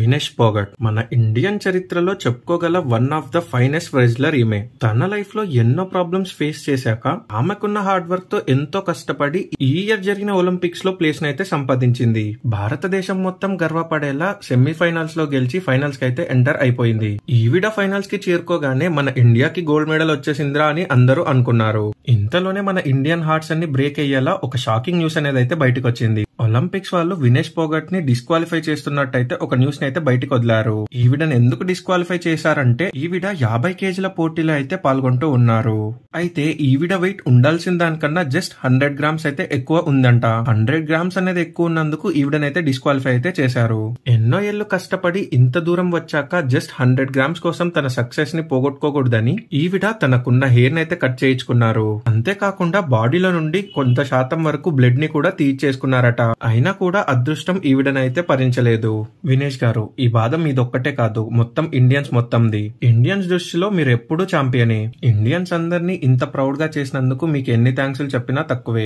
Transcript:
వినేష్ పోగట్ మన ఇండియన్ చరిత్రలో చెప్పుకోగల one of the finest wrestler ఈమె తన లైఫ్ లో ఎన్నో ప్రాబ్లమ్స్ ఫేస్ చేశాక ఆమెకున్న హార్డ్ వర్క్ తో ఎంతో కష్టపడి ఈ ఇయర్ జరిగిన ఒలింపిక్స్ లో ప్లేస్ అయితే సంపాదించింది భారతదేశం మొత్తం గర్వపడేలా సెమీఫైనల్స్ లో గెలిచి ఫైనల్స్ కి అయితే ఎంటర్ అయిపోయింది ఈవిడ ఫైనల్స్ కి చేరుకోగానే మన ఇండియాకి గోల్డ్ మెడల్ వచ్చేసిందిరా అని అందరూ అనుకున్నారు ఇంతలోనే మన ఇండియన్ హార్ట్స్ అన్ని బ్రేక్ అయ్యేలా ఒక షాకింగ్ న్యూస్ అనేది అయితే బయటకు వచ్చింది ఒలింపిక్స్ వాళ్ళు వినేష్ పోగట్ ని డిస్క్వాలిఫై చేస్తున్నట్టయితే ఒక న్యూస్ అయితే బయటకు వదిలారు ఈవిడను ఎందుకు డిస్క్వాలిఫై చేశారంటే ఈవిడ యాభై కేజీల పోటీలో అయితే పాల్గొంటూ ఉన్నారు అయితే ఈవిడ వెయిట్ ఉండాల్సిన దానికన్నా జస్ట్ హండ్రెడ్ గ్రామ్స్ అయితే ఎక్కువ ఉందంట హండ్రెడ్ గ్రామ్స్ అనేది ఎక్కువ ఉన్నందుకు ఈవిడనైతే డిస్క్వాలిఫై అయితే చేశారు ఎన్నో ఏళ్ళు కష్టపడి ఇంత దూరం వచ్చాక జస్ట్ హండ్రెడ్ గ్రామ్స్ కోసం తన సక్సెస్ ని పోగొట్టుకోకూడదని ఈవిడ తనకున్న హెయిర్ నైతే కట్ చేయించుకున్నారు అంతేకాకుండా బాడీలో నుండి కొంత శాతం వరకు బ్లడ్ ని కూడా తీర్చేసుకున్నారట అయినా కూడా అదృష్టం ఈవిడనైతే భరించలేదు వినేష్ గారు ఈ బాధ మీదొక్కటే కాదు మొత్తం ఇండియన్స్ మొత్తంది ఇండియన్స్ దృష్టిలో మీరు ఎప్పుడూ ఛాంపియనే ఇండియన్స్ అందరినీ ఇంత ప్రౌడ్గా చేసినందుకు మీకు ఎన్ని థ్యాంక్స్లు చెప్పినా తక్కువే